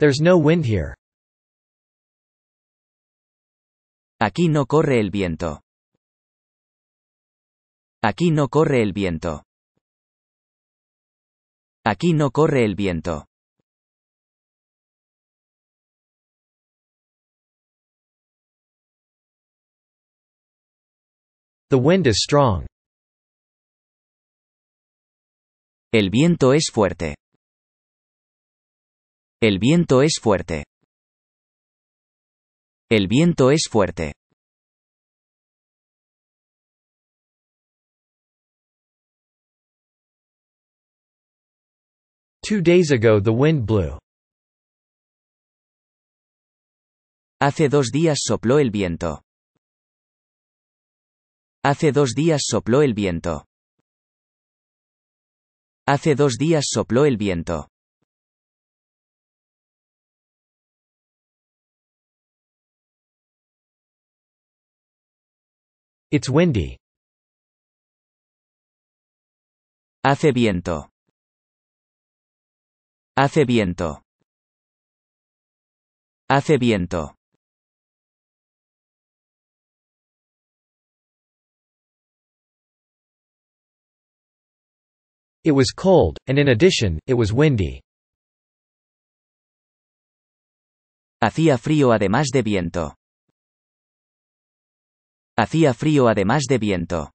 There's no wind here. Aquí no corre el viento. Aquí no corre el viento. Aquí no corre el viento. The wind is strong. El viento es fuerte. El viento es fuerte. El viento es fuerte. Two days ago the wind blew. Hace dos días sopló el viento. Hace dos días sopló el viento. Hace dos días sopló el viento. It's windy. Hace viento. Hace viento. Hace viento. It was cold, and in addition, it was windy. Hacía frío además de viento. Hacía frío además de viento.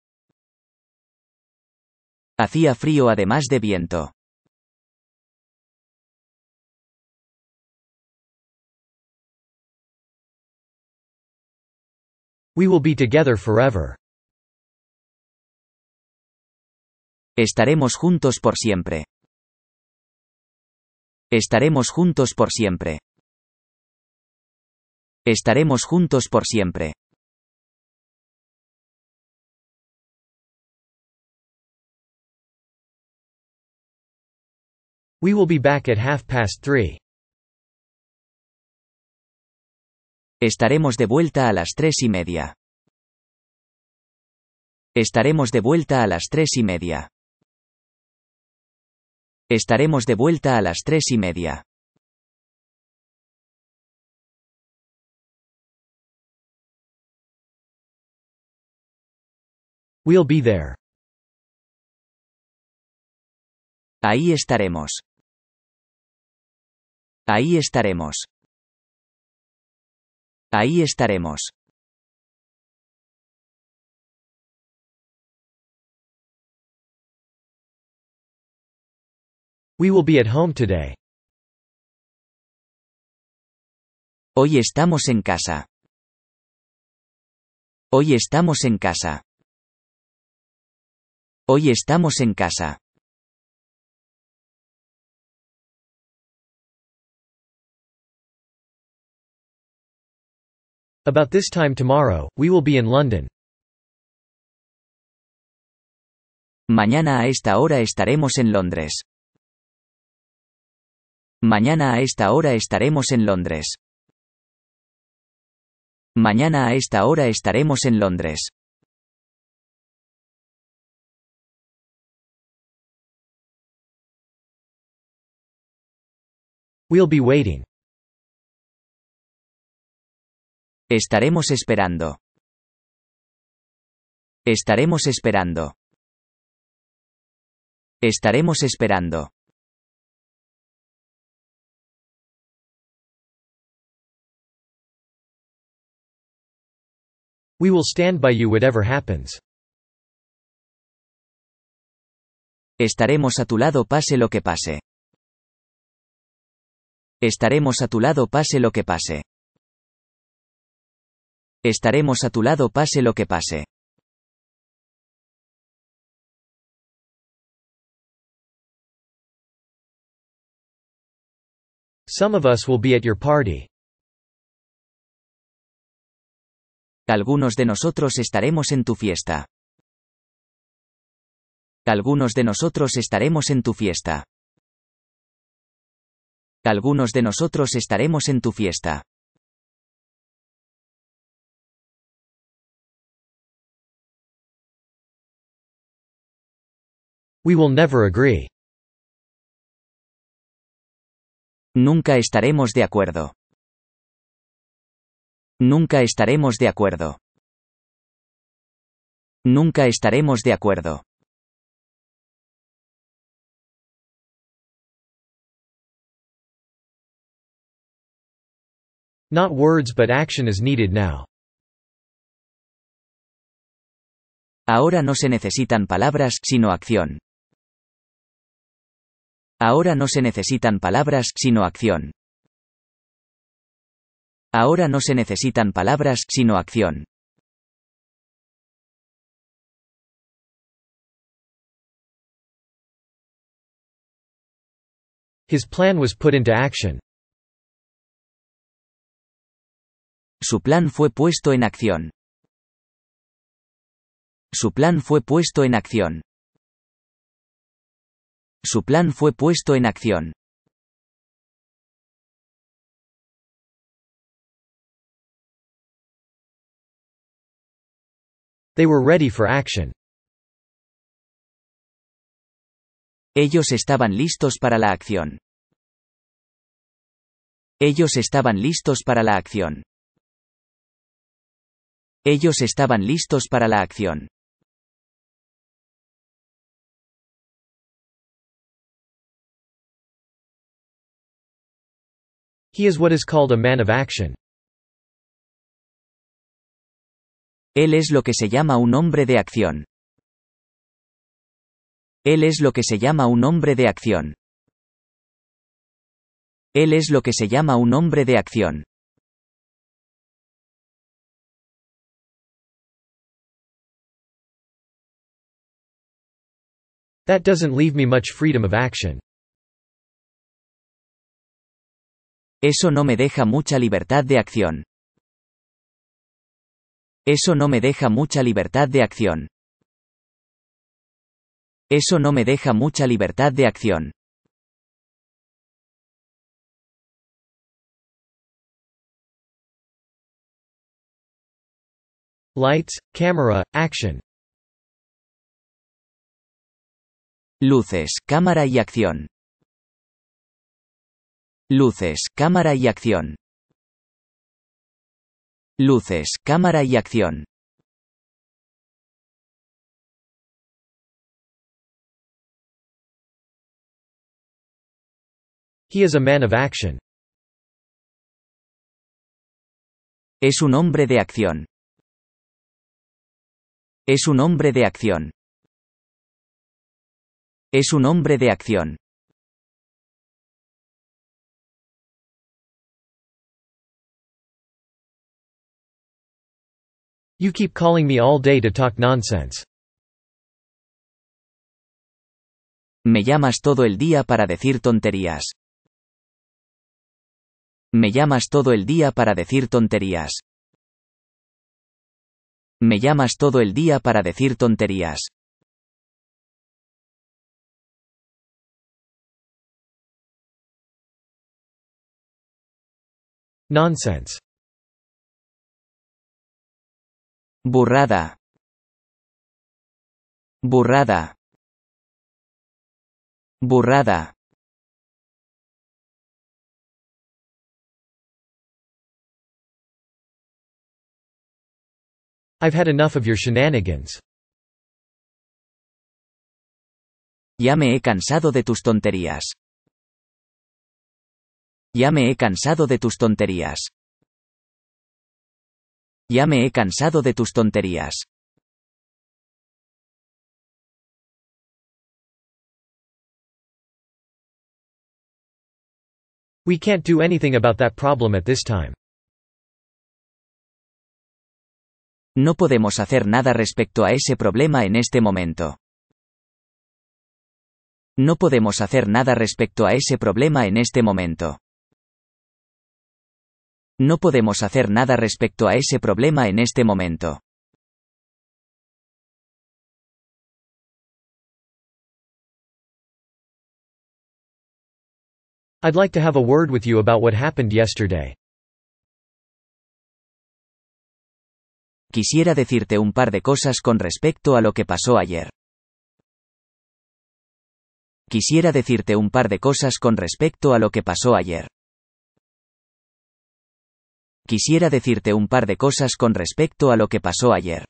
Hacía frío además de viento. We will be together forever. Estaremos juntos por siempre. Estaremos juntos por siempre. Estaremos juntos por siempre. We will be back at half past Estaremos de vuelta a las tres y media. Estaremos de vuelta a las tres y media. Estaremos de vuelta a las tres y media. We'll be there. Ahí estaremos. Ahí estaremos. Ahí estaremos. We will be at home today. Hoy estamos en casa. Hoy estamos en casa. Hoy estamos en casa. About this time tomorrow, we will be in London. Mañana a esta hora estaremos en Londres. Mañana a esta hora estaremos en Londres. Mañana a esta hora estaremos en Londres. We'll be waiting. Estaremos esperando. Estaremos esperando. Estaremos esperando. We will stand by you whatever happens. Estaremos a tu lado pase lo que pase. Estaremos a tu lado pase lo que pase. Estaremos a tu lado pase lo que pase. Some of us will be at your party. Algunos de nosotros estaremos en tu fiesta. Algunos de nosotros estaremos en tu fiesta. Algunos de nosotros estaremos en tu fiesta. We will never agree. Nunca estaremos de acuerdo. Nunca estaremos de acuerdo. Nunca estaremos de acuerdo. Not words but action is needed now. Ahora no se necesitan palabras, sino acción. Ahora no se necesitan palabras, sino acción. Ahora no se necesitan palabras, sino acción. His plan was put into action. Su plan fue puesto en acción. Su plan fue puesto en acción. Su plan fue puesto en acción. They were ready for action. Ellos estaban listos para la acción. Ellos estaban listos para la acción. Ellos estaban listos para la acción. He is what is called a man of action. Él es lo que se llama un hombre de acción. Él es lo que se llama un hombre de acción. Él es lo que se llama un hombre de acción. That doesn't leave me much freedom of action. Eso no me deja mucha libertad de acción. Eso no me deja mucha libertad de acción. Eso no me deja mucha libertad de acción. Lights, camera, action. Luces, cámara y acción. Luces, cámara y acción. Luces, cámara y acción. He is a man of action. Es un hombre de acción. Es un hombre de acción. Es un hombre de acción. You keep calling me all day to talk nonsense. Me llamas todo el día para decir tonterías. Me llamas todo el día para decir tonterías. Me llamas todo el día para decir tonterías. Nonsense. burrada, burrada, burrada. I've had enough of your shenanigans. Ya me he cansado de tus tonterías. Ya me he cansado de tus tonterías. Ya me he cansado de tus tonterías. We can't do anything about that problem at this time. No podemos hacer nada respecto a ese problema en este momento. No podemos hacer nada respecto a ese problema en este momento. No podemos hacer nada respecto a ese problema en este momento. I'd like to have a word with you about what happened yesterday. Quisiera decirte un par de cosas con respecto a lo que pasó ayer. Quisiera decirte un par de cosas con respecto a lo que pasó ayer quisiera decirte un par de cosas con respecto a lo que pasó ayer.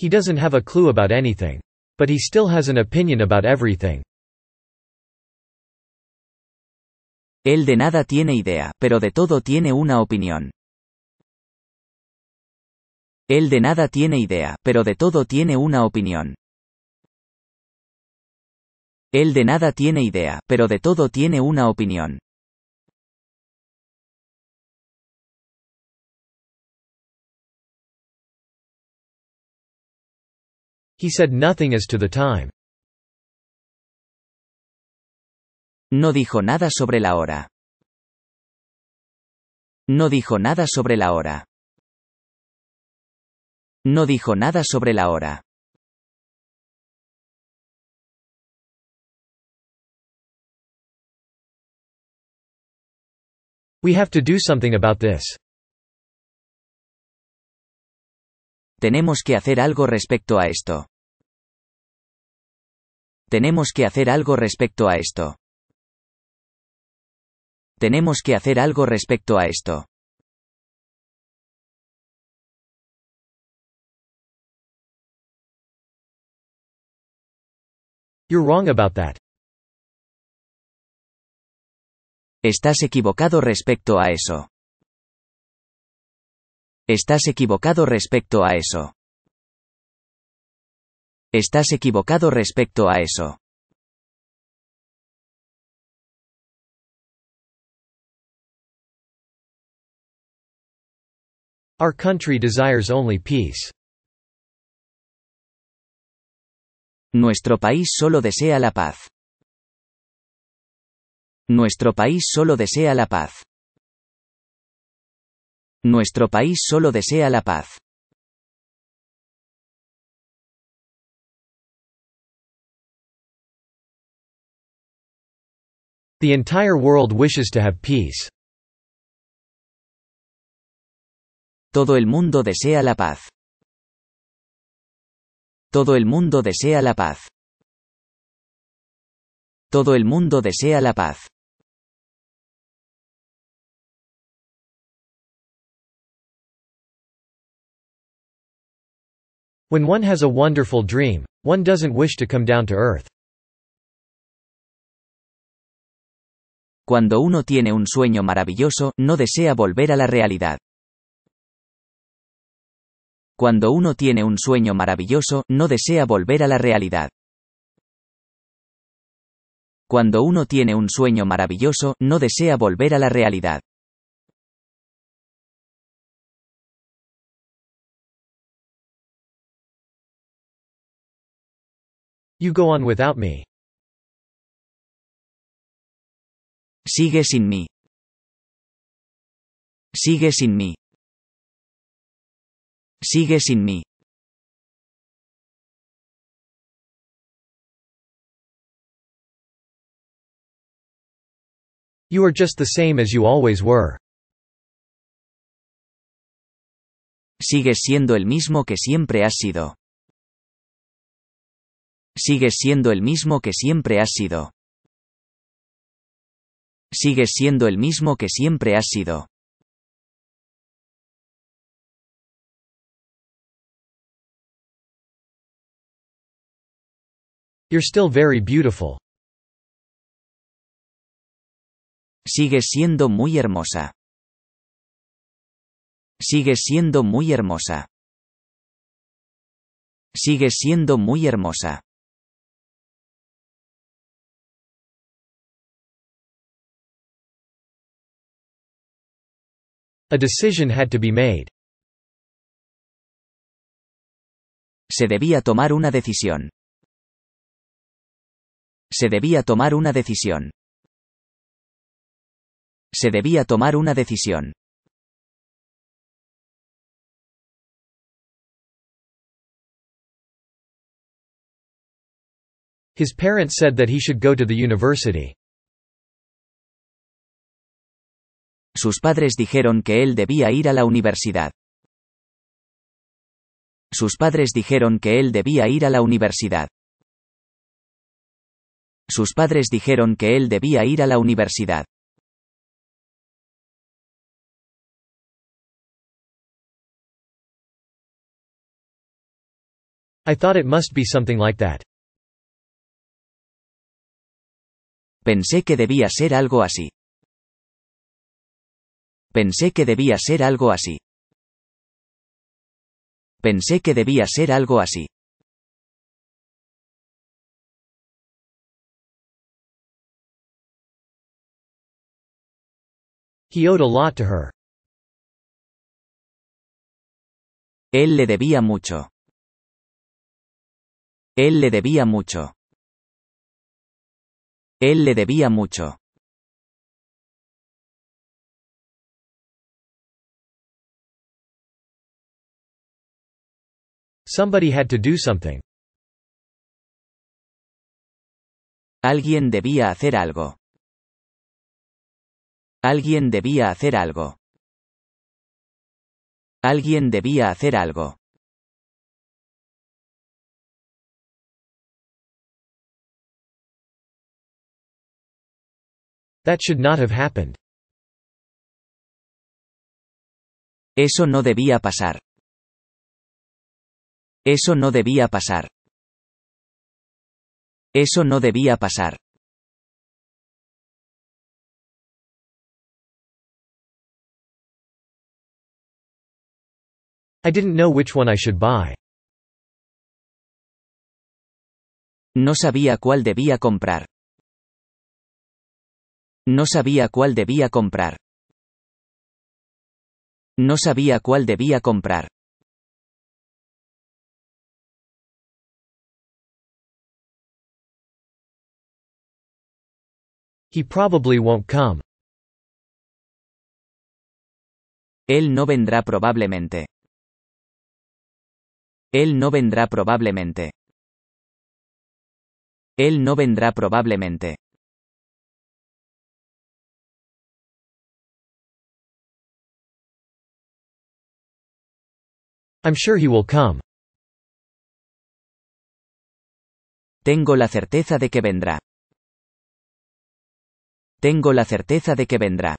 He doesn't have a clue about anything. But he still has an opinion about everything. Él de nada tiene idea, pero de todo tiene una opinión. Él de nada tiene idea, pero de todo tiene una opinión. Él de nada tiene idea, pero de todo tiene una opinión. He said nothing as to the time. No dijo nada sobre la hora. No dijo nada sobre la hora. No dijo nada sobre la hora. We have to do something about this. Tenemos que hacer algo respecto a esto. Tenemos que hacer algo respecto a esto. Tenemos que hacer algo respecto a esto. You're wrong about that. Estás equivocado respecto a eso. Estás equivocado respecto a eso. Estás equivocado respecto a eso. Our country desires only peace. Nuestro país solo desea la paz. Nuestro país solo desea la paz. Nuestro país solo desea la paz. The entire world wishes to have peace. Todo el mundo desea la paz. Todo el mundo desea la paz. Todo el mundo desea la paz. When one has a wonderful dream, one doesn't wish to come down to earth. Cuando uno tiene un sueño maravilloso, no desea volver a la realidad. Cuando uno tiene un sueño maravilloso, no desea volver a la realidad. Cuando uno tiene un sueño maravilloso, no desea volver a la realidad. You go on without me. Sigue sin mí. Sigue sin mí. Sigue sin mí. You are just the same as you always were. Sigues siendo el mismo que siempre has sido. sigue siendo el mismo que siempre has sido. Sigues siendo el mismo que siempre has sido. You're still very beautiful. Sigues siendo muy hermosa. sigue siendo muy hermosa. sigue siendo muy hermosa. A decision had to be made. Se debía tomar una decisión. Se debía tomar una decisión. Se debía tomar una decisión. His parents said that he should go to the university. sus padres dijeron que él debía ir a la universidad. Sus padres dijeron que él debía ir a la universidad. Sus padres dijeron que él debía ir a la universidad. I thought it must be something like that. Pensé que debía ser algo así. Pensé que debía ser algo así. Pensé que debía ser algo así. He owed a lot to her. Él le debía mucho. Él le debía mucho. Él le debía mucho. Somebody had to do something. Alguien debía hacer algo. Alguien debía hacer algo. Alguien debía hacer algo. That should not have happened. Eso no debía pasar. Eso no debía pasar. Eso no debía pasar. I didn't know which one I should buy. No sabía cuál debía comprar. No sabía cuál debía comprar. No sabía cuál debía comprar. probably won't come. Él no vendrá probablemente. Él no vendrá probablemente. Él no vendrá probablemente. I'm sure he will come. Tengo la certeza de que vendrá. Tengo la certeza de que vendrá.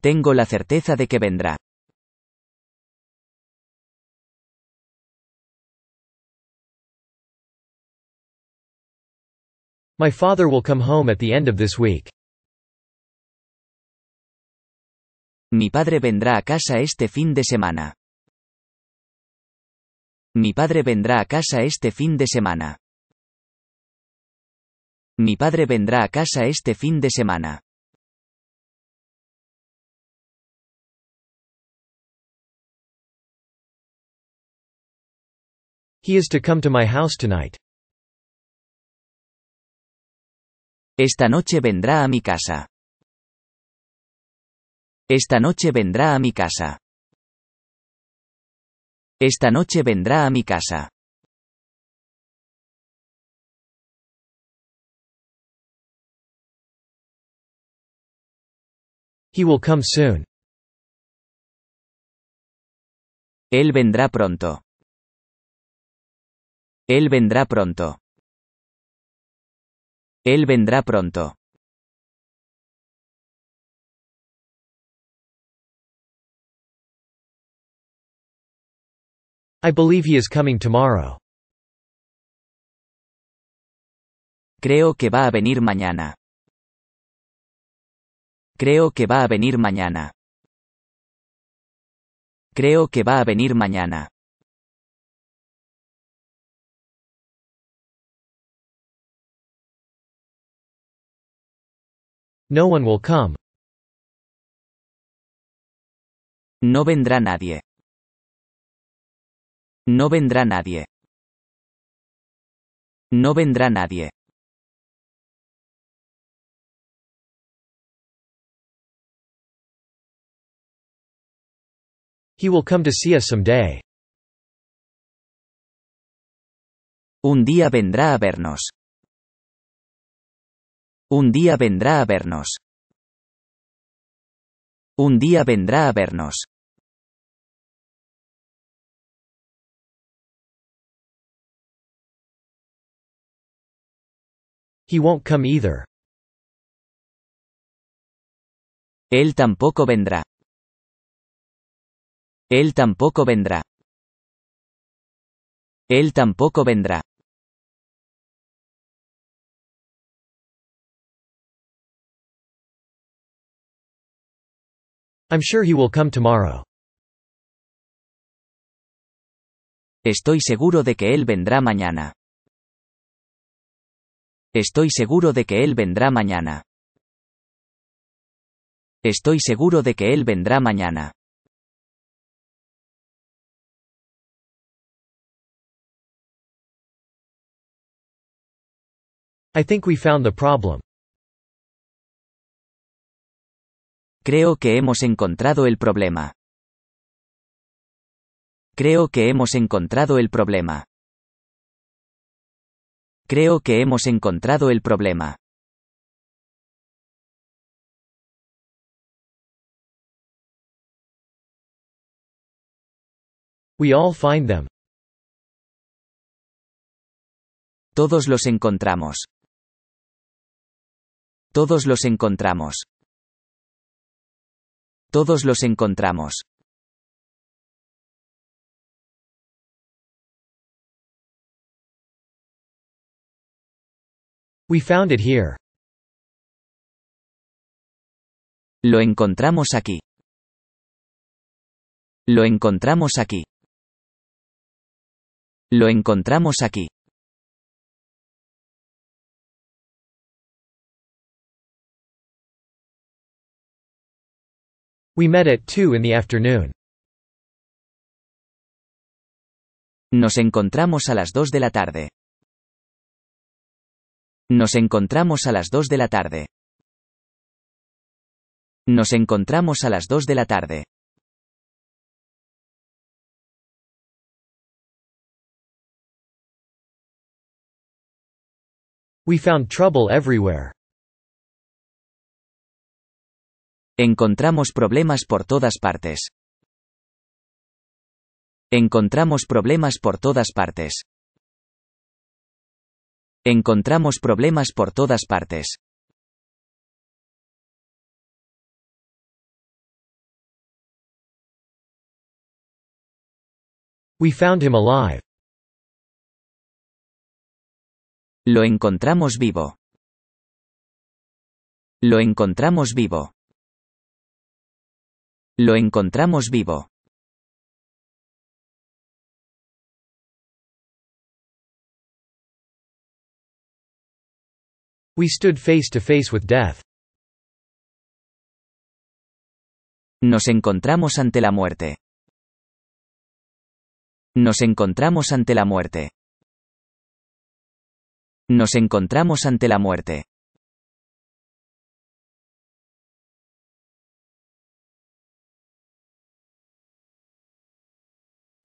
Tengo la certeza de que vendrá. My father will come home at the end of this week. Mi padre vendrá a casa este fin de semana. Mi padre vendrá a casa este fin de semana. Mi padre vendrá a casa este fin de semana. He is to come to my house tonight. Esta noche vendrá a mi casa. Esta noche vendrá a mi casa. Esta noche vendrá a mi casa. He will come soon. Él vendrá pronto. Él vendrá pronto. Él vendrá pronto. I believe he is coming tomorrow. Creo que va a venir mañana. Creo que va a venir mañana. Creo que va a venir mañana. No No vendrá nadie. No vendrá nadie. No vendrá nadie. He will come to see us someday. Un día vendrá a vernos. Un día vendrá a vernos. Un día vendrá a vernos. He won't come either. Él tampoco vendrá. Él tampoco vendrá. Él tampoco vendrá. I'm sure he will come tomorrow. Estoy seguro de que él vendrá mañana. Estoy seguro de que él vendrá mañana. Estoy seguro de que él vendrá mañana. I think we found the problem. Creo que hemos encontrado el problema. Creo que hemos encontrado el problema. Creo que hemos encontrado el problema. We all find them. Todos los encontramos. Todos los encontramos. Todos los encontramos. We found it here. Lo encontramos aquí. Lo encontramos aquí. Lo encontramos aquí. We met at 2 in the afternoon. Nos encontramos a las 2 de la tarde. Nos encontramos a las 2 de la tarde. Nos encontramos a las 2 de la tarde. We found trouble everywhere. Encontramos problemas por todas partes. Encontramos problemas por todas partes. Encontramos problemas por todas partes. We found him alive. Lo encontramos vivo. Lo encontramos vivo. Lo encontramos vivo. We stood face to face with death. Nos encontramos ante la muerte. Nos encontramos ante la muerte. Nos encontramos ante la muerte.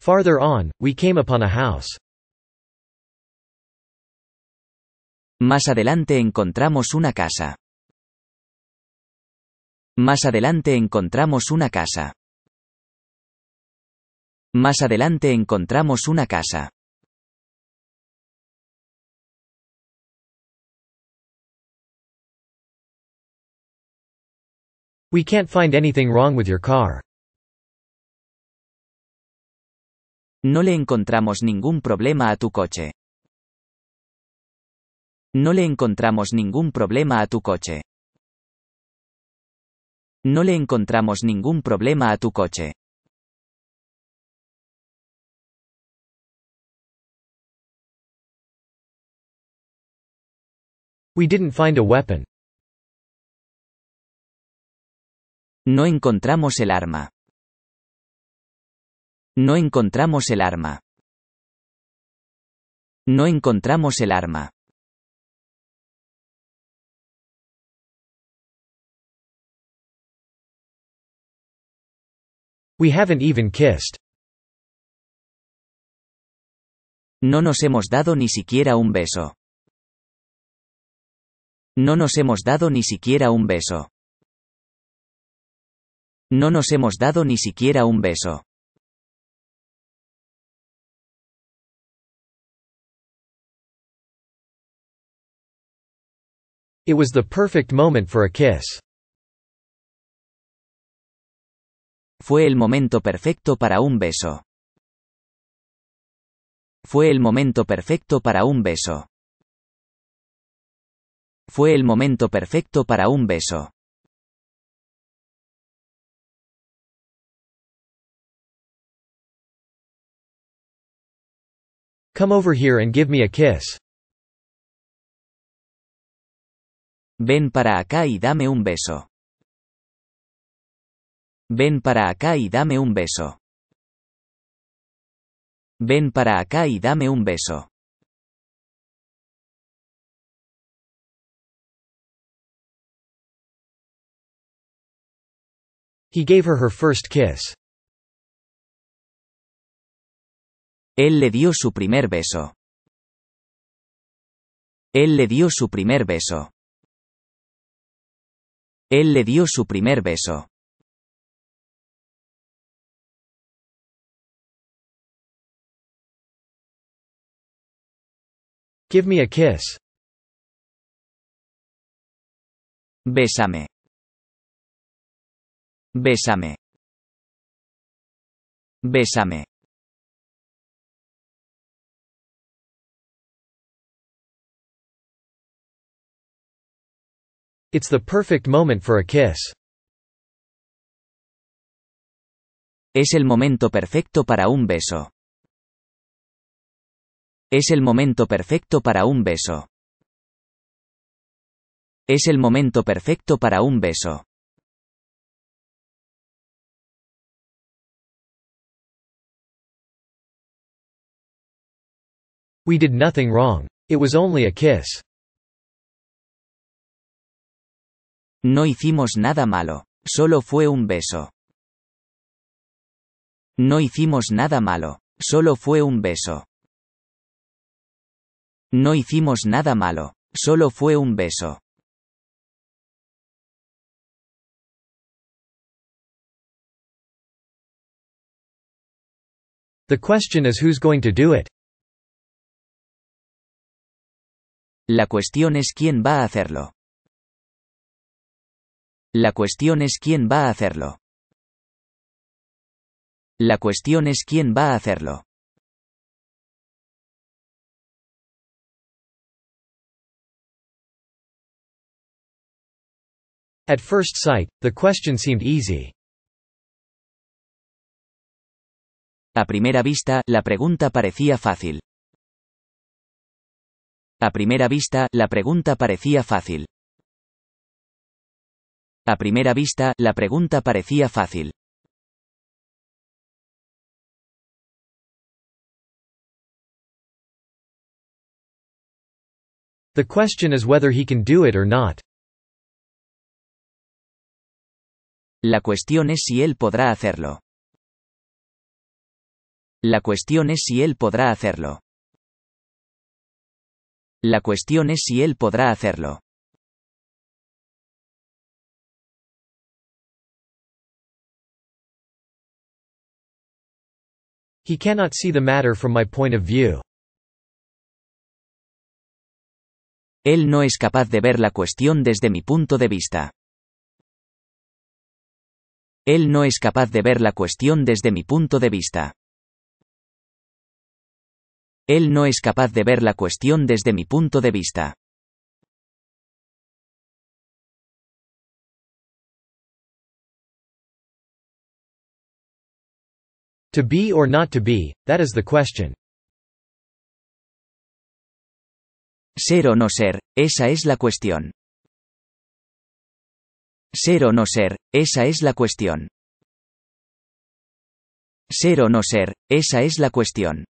Farther on, we came upon a house. Más adelante encontramos una casa. Más adelante encontramos una casa. Más adelante encontramos una casa. We can't find anything wrong with your car. No le encontramos ningún problema a tu coche. No le encontramos ningún problema a tu coche. No le encontramos ningún problema a tu coche. We didn't find a weapon. No encontramos el arma. No encontramos el arma. No encontramos el arma. We haven't even kissed. No nos hemos dado ni siquiera un beso. No nos hemos dado ni siquiera un beso. No nos hemos dado ni siquiera un beso. It was the perfect moment for a kiss. Fue el momento perfecto para un beso. Fue el momento perfecto para un beso. Fue el momento perfecto para un beso. Come over here and give me a kiss. Ven para acá y dame un beso. Ven para acá y dame un beso. Ven para acá y dame un beso. He gave her her first kiss. Él le dio su primer beso. Él le dio su primer beso. Él le dio su primer beso. Give me a kiss. Bésame. Bésame. Bésame. It's the perfect moment for a kiss. Es el momento perfecto para un beso. Es el momento perfecto para un beso. Es el momento perfecto para un beso. We did nothing wrong. It was only a kiss. No hicimos nada malo, solo fue un beso. No hicimos nada malo, solo fue un beso. No hicimos nada malo, solo fue un beso. The question is who's going to do it. La cuestión es quién va a hacerlo. La cuestión es quién va a hacerlo. La cuestión es quién va a hacerlo. At first sight, the question seemed easy. A primera vista, la pregunta parecía fácil. A primera vista, la pregunta parecía fácil. A primera vista, la pregunta parecía fácil. The whether he can do it or not. La cuestión es si él podrá hacerlo. La cuestión es si él podrá hacerlo. La cuestión es si él podrá hacerlo. He cannot see the matter from my point of view. Él no es capaz de ver la cuestión desde mi punto de vista. Él no es capaz de ver la cuestión desde mi punto de vista. Él no es capaz de ver la cuestión desde mi punto de vista. To be or not to be, that is the question. Ser o no ser, esa es la cuestión. Ser o no ser, esa es la cuestión. Ser o no ser, esa es la cuestión.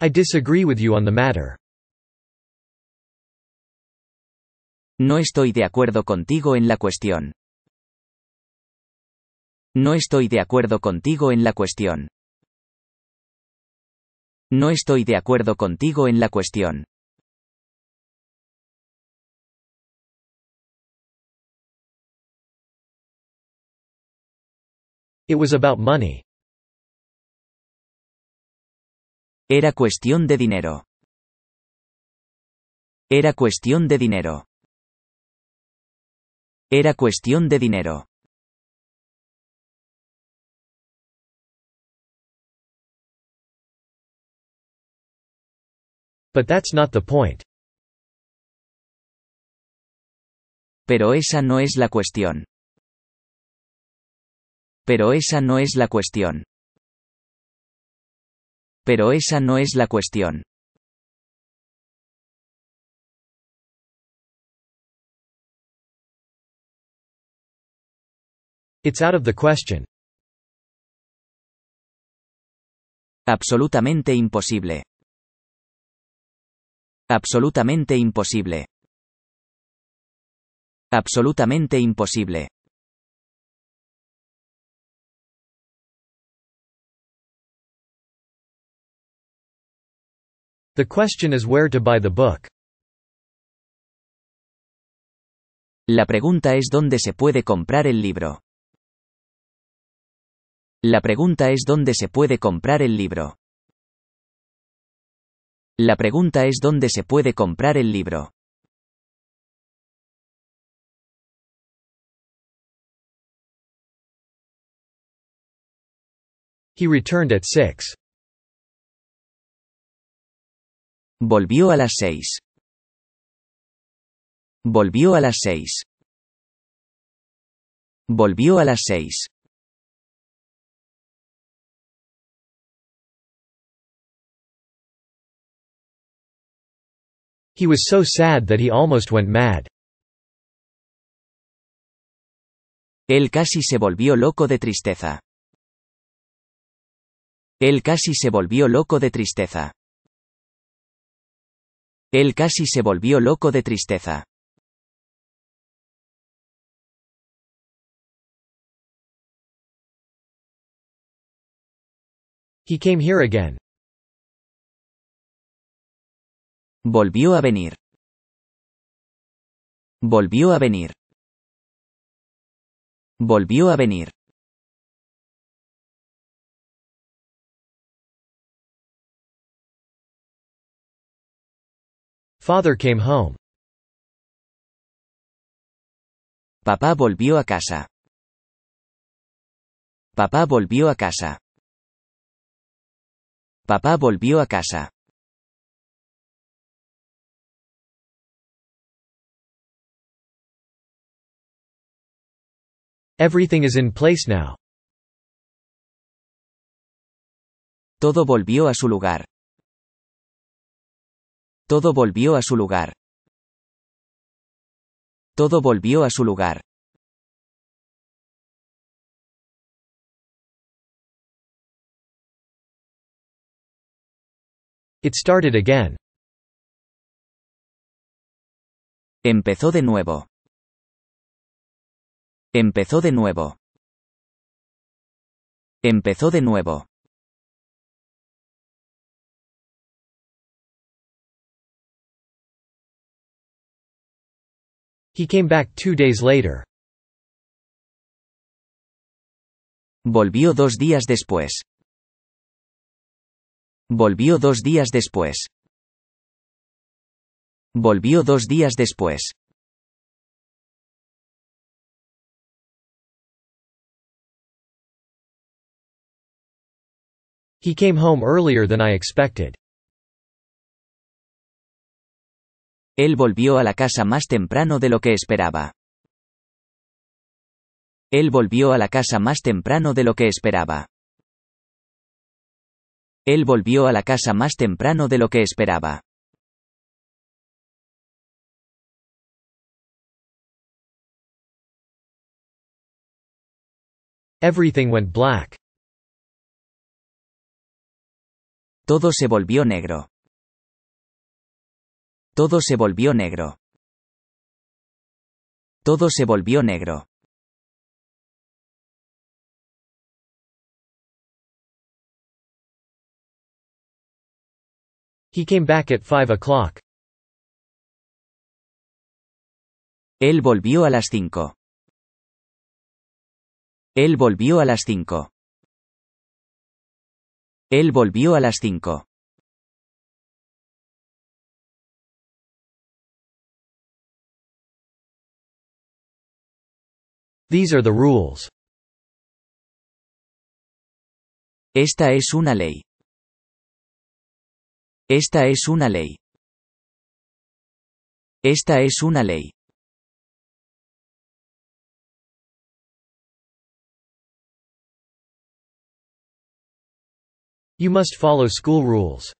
I disagree with you on the matter. No estoy de acuerdo contigo en la cuestión. No estoy de acuerdo contigo en la cuestión. No estoy de acuerdo contigo en la cuestión. It was about money. Era cuestión de dinero. Era cuestión de dinero. Era cuestión de dinero. But that's not the point. Pero esa no es la cuestión. Pero esa no es la cuestión. Pero esa no es la cuestión. It's out of the question. Absolutamente imposible. Absolutamente imposible. Absolutamente imposible. The question is where to buy the book. La pregunta es dónde se puede comprar el libro. La pregunta es dónde se puede comprar el libro. La pregunta es dónde se puede comprar el libro. He returned at six. Volvió a las seis. Volvió a las seis. Volvió a las seis. He was so sad that he almost went mad. Él casi se volvió loco de tristeza. Él casi se volvió loco de tristeza. Él casi se volvió loco de tristeza. He came here again. Volvió a venir. Volvió a venir. Volvió a venir. Father came home. Papá volvió a casa. Papá volvió a casa. Papá volvió a casa. Everything is in place now. Todo volvió a su lugar. Todo volvió a su lugar. Todo volvió a su lugar. It started again. Empezó de nuevo. Empezó de nuevo. Empezó de nuevo. He came back two days later. Volvió dos días después. Volvió dos días después. Volvió dos días después. He came home earlier than I expected. Él volvió a la casa más temprano de lo que esperaba. Él volvió a la casa más temprano de lo que esperaba. Él volvió a la casa más temprano de lo que esperaba. Everything went black. Todo se volvió negro. Todo se volvió negro. Todo se volvió negro. He came back at five o'clock. Él volvió a las cinco. Él volvió a las cinco. Él volvió a las cinco. rules. Esta es una ley. Esta es una ley. Esta es una ley. You must follow school rules.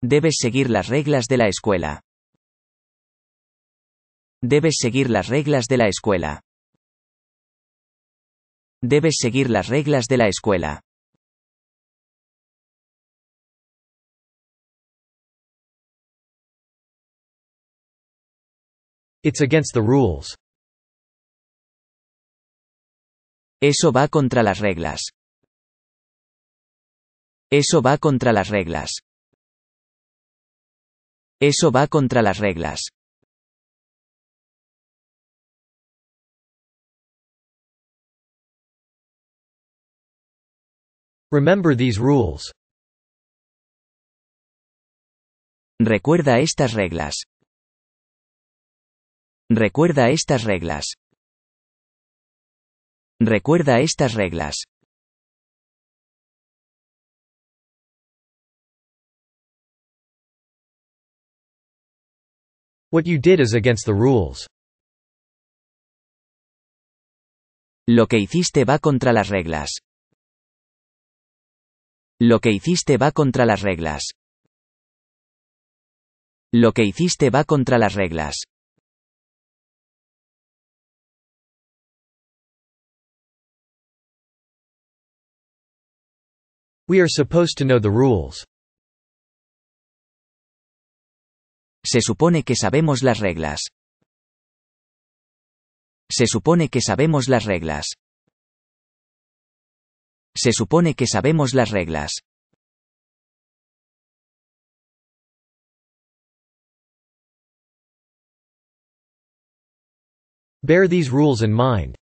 Debes seguir las reglas de la escuela. Debes seguir las reglas de la escuela. Debes seguir las reglas de la escuela. It's against the rules. Eso va contra las reglas. Eso va contra las reglas. Eso va contra las reglas. Remember these rules. Recuerda estas reglas. Recuerda estas reglas. Recuerda estas reglas. What you did is against the rules. Lo que hiciste va contra las reglas. Lo que hiciste va contra las reglas. Lo que hiciste va contra las reglas. We are supposed to know the rules. Se supone que sabemos las reglas. Se supone que sabemos las reglas. Se supone que sabemos las reglas. Bear these rules in mind.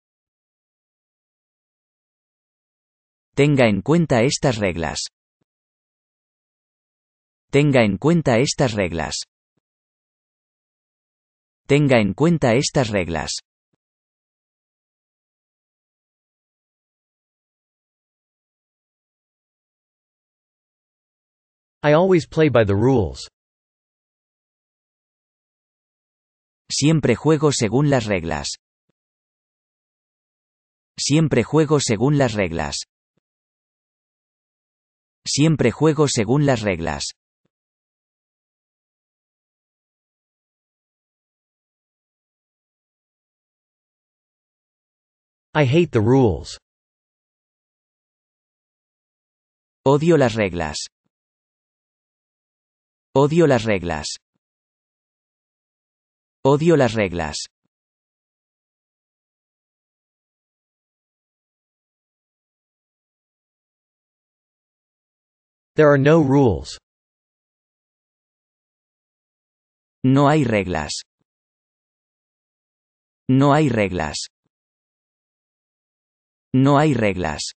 Tenga en cuenta estas reglas. Tenga en cuenta estas reglas. Tenga en cuenta estas reglas. I always play by the rules. Siempre juego según las reglas. Siempre juego según las reglas. Siempre juego según las reglas. I hate the rules. Odio las reglas. Odio las reglas. Odio las reglas. There are no rules. No hay reglas. No hay reglas. No hay reglas.